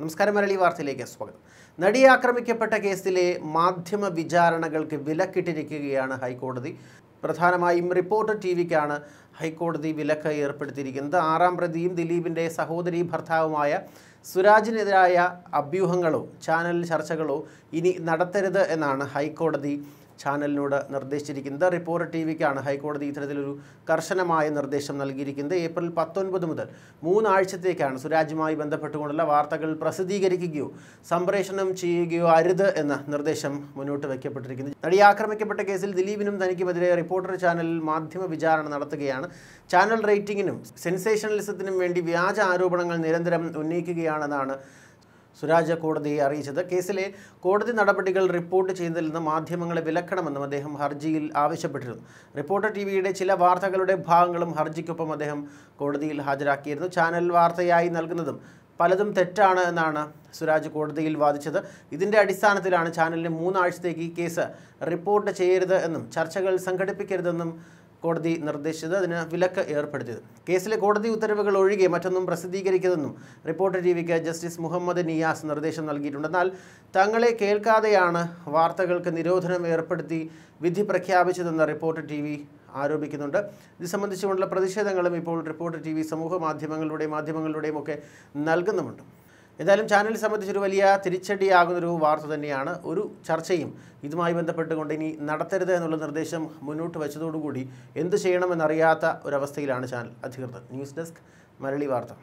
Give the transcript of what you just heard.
നമസ്കാരം മരളി വാർത്തയിലേക്ക് സ്വാഗതം നടി ആക്രമിക്കപ്പെട്ട കേസിലെ മാധ്യമ വിചാരണകൾക്ക് വിലക്കിട്ടിരിക്കുകയാണ് ഹൈക്കോടതി പ്രധാനമായും റിപ്പോർട്ടർ ടി വിക്കാണ് ഹൈക്കോടതി വിലക്ക് ഏർപ്പെടുത്തിയിരിക്കുന്നത് ആറാം പ്രതിയും ദിലീപിൻ്റെ സഹോദരി ഭർത്താവുമായ സുരാജിനെതിരായ അഭ്യൂഹങ്ങളോ ചാനൽ ചർച്ചകളോ ഇനി നടത്തരുത് എന്നാണ് ഹൈക്കോടതി ചാനലിനോട് നിർദ്ദേശിച്ചിരിക്കുന്നത് റിപ്പോർട്ട് ടി വിക്കാണ് ഹൈക്കോടതി ഇത്തരത്തിലൊരു കർശനമായ നിർദ്ദേശം നൽകിയിരിക്കുന്നത് ഏപ്രിൽ പത്തൊൻപത് മുതൽ മൂന്നാഴ്ചത്തേക്കാണ് സുരാജുമായി ബന്ധപ്പെട്ടുകൊണ്ടുള്ള വാർത്തകൾ പ്രസിദ്ധീകരിക്കുകയോ സംപ്രേഷണം ചെയ്യുകയോ അരുത് എന്ന നിർദ്ദേശം മുന്നോട്ട് വയ്ക്കപ്പെട്ടിരിക്കുന്നു നടി ആക്രമിക്കപ്പെട്ട കേസിൽ ദിലീപിനും തനിക്കുമെതിരെ റിപ്പോർട്ടർ ചാനലിൽ മാധ്യമ വിചാരണ നടത്തുകയാണ് ചാനൽ റേറ്റിംഗിനും സെൻസേഷണലിസത്തിനും വേണ്ടി വ്യാജ ആരോപണങ്ങൾ നിരന്തരം ഉന്നയിക്കുകയാണെന്നാണ് സുരാജ കോടതിയെ അറിയിച്ചത് കേസിലെ കോടതി നടപടികൾ റിപ്പോർട്ട് ചെയ്യുന്നതിൽ നിന്ന് മാധ്യമങ്ങളെ വിലക്കണമെന്നും അദ്ദേഹം ഹർജിയിൽ ആവശ്യപ്പെട്ടിരുന്നു റിപ്പോർട്ടർ ടി വിയുടെ ചില വാർത്തകളുടെ ഭാഗങ്ങളും ഹർജിക്കൊപ്പം അദ്ദേഹം കോടതിയിൽ ഹാജരാക്കിയിരുന്നു ചാനൽ വാർത്തയായി നൽകുന്നതും പലതും തെറ്റാണ് എന്നാണ് സുരാജ് കോടതിയിൽ വാദിച്ചത് ഇതിൻ്റെ അടിസ്ഥാനത്തിലാണ് ചാനലിന് മൂന്നാഴ്ചത്തേക്ക് ഈ കേസ് റിപ്പോർട്ട് ചെയ്യരുത് എന്നും ചർച്ചകൾ സംഘടിപ്പിക്കരുതെന്നും കോടതി നിർദ്ദേശിച്ചത് അതിന് വിലക്ക് ഏർപ്പെടുത്തിയത് കേസിലെ കോടതി ഉത്തരവുകൾ ഒഴികെ മറ്റൊന്നും പ്രസിദ്ധീകരിക്കുന്നതെന്നും റിപ്പോർട്ടർ ടി വിക്ക് ജസ്റ്റിസ് മുഹമ്മദ് നിയാസ് നിർദ്ദേശം നൽകിയിട്ടുണ്ട് എന്നാൽ തങ്ങളെ കേൾക്കാതെയാണ് വാർത്തകൾക്ക് നിരോധനം ഏർപ്പെടുത്തി വിധി പ്രഖ്യാപിച്ചതെന്ന് റിപ്പോർട്ടർ ടി വി ആരോപിക്കുന്നുണ്ട് ഇത് സംബന്ധിച്ചുകൊണ്ടുള്ള പ്രതിഷേധങ്ങളും ഇപ്പോൾ റിപ്പോർട്ടർ ടി വി സമൂഹ മാധ്യമങ്ങളുടെയും മാധ്യമങ്ങളുടെയും ഒക്കെ നൽകുന്നുമുണ്ട് എന്തായാലും ചാനൽ സംബന്ധിച്ചൊരു വലിയ തിരിച്ചടിയാകുന്നൊരു വാർത്ത തന്നെയാണ് ഒരു ചർച്ചയും ഇതുമായി ബന്ധപ്പെട്ടുകൊണ്ട് ഇനി നടത്തരുത് എന്നുള്ള നിർദ്ദേശം മുന്നോട്ട് വെച്ചതോടുകൂടി എന്ത് ചെയ്യണമെന്നറിയാത്ത ഒരവസ്ഥയിലാണ് ചാനൽ അധികൃതർ ന്യൂസ് ഡെസ്ക് മരളി വാർത്ത